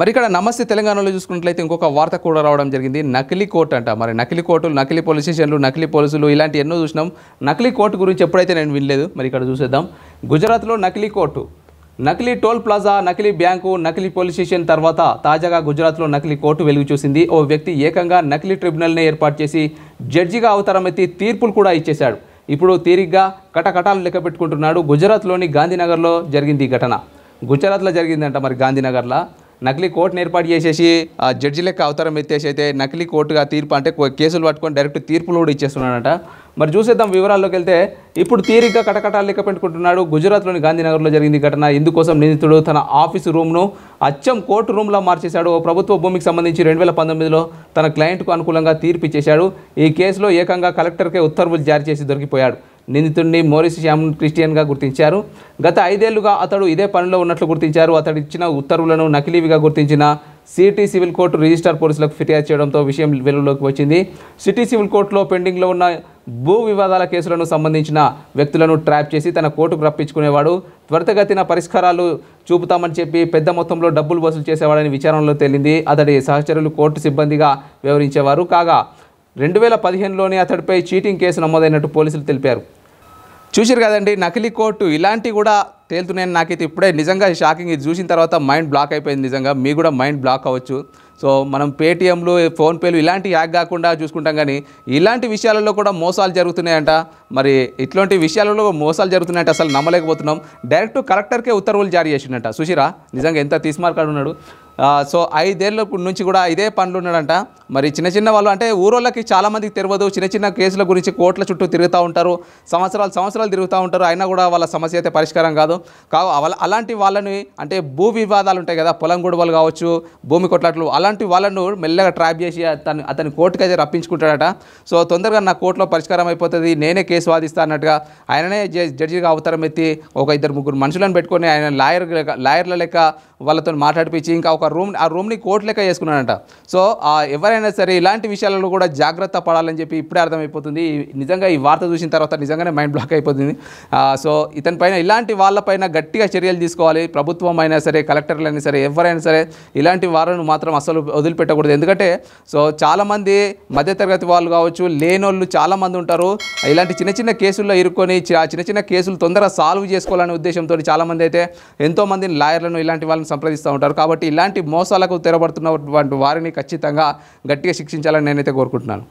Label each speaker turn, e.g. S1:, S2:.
S1: మరి ఇక్కడ నమస్తే తెలంగాణలో చూసుకున్నట్లయితే ఇంకొక వార్త కూడా రావడం జరిగింది నకిలీ కోర్టు అంట మరి నకిలీ కోర్టులు నకిలీ పోలీస్ స్టేషన్లు నకిలీ పోలీసులు ఇలాంటి ఎన్నో చూసినాం నకిలీ కోర్టు గురించి ఎప్పుడైతే నేను వినలేదు మరి ఇక్కడ చూసేద్దాం గుజరాత్లో నకిలీ కోర్టు నకిలీ టోల్ ప్లాజా నకిలీ బ్యాంకు నకిలీ పోలీస్ స్టేషన్ తర్వాత తాజాగా గుజరాత్లో నకిలీ కోర్టు వెలుగు చూసింది ఓ వ్యక్తి ఏకంగా నకిలీ ట్రిబ్యునల్ని ఏర్పాటు చేసి జడ్జిగా అవతారమెత్తి తీర్పులు కూడా ఇచ్చేశాడు ఇప్పుడు తీరిగ్గా కటకటాలు లెక్క పెట్టుకుంటున్నాడు గుజరాత్లోని గాంధీనగర్లో జరిగింది ఈ ఘటన గుజరాత్లో జరిగిందంట మరి గాంధీనగర్లో నకిలీ కోర్టును ఏర్పాటు చేసేసి ఆ జడ్జి లెక్క అవతారం ఎత్తేసి అయితే నకిలీ కోర్టుగా తీర్పు అంటే కేసులు పట్టుకొని డైరెక్ట్ తీర్పులు కూడా ఇచ్చేస్తున్నాడంట మరి చూసేద్దాం వివరాల్లోకి వెళ్తే ఇప్పుడు తీరిగ్గా కటకటాలు లెక్క పెట్టుకుంటున్నాడు గుజరాత్లోని గాంధీనగర్లో జరిగింది ఘటన ఇందుకోసం నిందితుడు తన ఆఫీసు రూమ్ను అచ్చం కోర్టు రూమ్లా మార్చేశాడు ప్రభుత్వ భూమికి సంబంధించి రెండు వేల పంతొమ్మిదిలో తన క్లయింట్కు అనుకూలంగా తీర్పు ఇచ్చేశాడు ఈ కేసులో ఏకంగా కలెక్టర్కే ఉత్తర్వులు జారీ చేసి దొరికిపోయాడు నిందితుడిని మోరిస్ శ్యామ్ క్రిస్టియన్గా గుర్తించారు గత ఐదేళ్లుగా అతడు ఇదే పనిలో ఉన్నట్లు గుర్తించారు అతడు ఇచ్చిన ఉత్తర్వులను నకిలీవిగా గుర్తించిన సిటీ సివిల్ కోర్టు రిజిస్టార్ పోలీసులకు ఫిర్యాదు చేయడంతో విషయం వెలుగులోకి వచ్చింది సిటీ సివిల్ కోర్టులో పెండింగ్లో ఉన్న భూ వివాదాల కేసులను సంబంధించిన వ్యక్తులను ట్రాప్ చేసి తన కోర్టుకు రప్పించుకునేవాడు త్వరితగతిన పరిష్కారాలు చూపుతామని చెప్పి పెద్ద మొత్తంలో డబ్బులు వసూలు చేసేవాడని విచారణలో తేలింది అతడి సహచరులు కోర్టు సిబ్బందిగా వ్యవహరించేవారు కాగా రెండు వేల పదిహేనులోనే అతడిపై చీటింగ్ కేసు నమోదైనట్టు పోలీసులు తెలిపారు చూసారు కదండి నకిలీ కోర్టు ఇలాంటివి కూడా తేలుతున్నాయని నాకైతే ఇప్పుడే నిజంగా షాకింగ్ ఇది చూసిన తర్వాత మైండ్ బ్లాక్ అయిపోయింది నిజంగా మీ కూడా మైండ్ బ్లాక్ అవ్వచ్చు సో మనం పేటిఎంలు ఫోన్పేలు ఇలాంటి యాక్ కాకుండా చూసుకుంటాం కానీ ఇలాంటి విషయాలలో కూడా మోసాలు జరుగుతున్నాయంట మరి ఇట్లాంటి విషయాలలో మోసాలు జరుగుతున్నాయంట అసలు నమ్మలేకపోతున్నాం డైరెక్ట్ కలెక్టర్కే ఉత్తర్వులు జారీ చేసిండట సుశీరా నిజంగా ఎంత తీసుమార్కాడు ఉన్నాడు సో ఐదేళ్ళ నుంచి కూడా ఇదే పనులు ఉన్నాడంట మరి చిన్న చిన్న వాళ్ళు అంటే ఊరోళ్ళకి చాలామందికి తెలియదు చిన్న చిన్న కేసుల గురించి కోట్ల చుట్టూ తిరుగుతూ ఉంటారు సంవత్సరాలు సంవత్సరాలు తిరుగుతూ ఉంటారు అయినా కూడా వాళ్ళ సమస్య అయితే పరిష్కారం కాదు ఉన్నారు కావు అలాంటి వాళ్ళని అంటే భూ వివాదాలు ఉంటాయి కదా పొలం గొడవలు కావచ్చు భూమి కొట్లాట్లు అలాంటి వాళ్ళను మెల్లగా ట్రాప్ చేసి అతను అతని అయితే రప్పించుకుంటాడట సో తొందరగా నా కోర్టులో పరిష్కారం అయిపోతుంది నేనే కేసు వాదిస్తా అన్నట్టుగా ఆయననే జడ్జిగా అవతారం ఎత్తి ఒక ఇద్దరు ముగ్గురు మనుషులను పెట్టుకొని ఆయన లాయర్ లాయర్ల లెక్క వాళ్ళతో మాట్లాడిపించి ఇంకా ఒక రూమ్ ఆ రూమ్ని కోర్టు లెక్క వేసుకున్నాడట సో ఎవరైనా సరే ఇలాంటి విషయాలలో కూడా జాగ్రత్త పడాలని చెప్పి ఇప్పుడే అర్థమైపోతుంది నిజంగా ఈ వార్త చూసిన తర్వాత నిజంగానే మైండ్ బ్లాక్ అయిపోతుంది సో ఇతని పైన ఇలాంటి వాళ్ళ వాళ్ళపైన గట్టిగా చర్యలు తీసుకోవాలి ప్రభుత్వం అయినా సరే కలెక్టర్లు అయినా సరే ఎవరైనా సరే ఇలాంటి వారిని మాత్రం అసలు వదిలిపెట్టకూడదు ఎందుకంటే సో చాలామంది మధ్యతరగతి వాళ్ళు కావచ్చు లేనోళ్ళు చాలామంది ఉంటారు ఇలాంటి చిన్న చిన్న కేసుల్లో ఇరుక్కొని చిన్న చిన్న కేసులు తొందరగా సాల్వ్ చేసుకోవాలనే ఉద్దేశంతో చాలామంది అయితే ఎంతోమంది లాయర్లను ఇలాంటి వాళ్ళని సంప్రదిస్తూ ఉంటారు కాబట్టి ఇలాంటి మోసాలకు తెరబడుతున్నటువంటి వారిని ఖచ్చితంగా గట్టిగా శిక్షించాలని నేనైతే కోరుకుంటున్నాను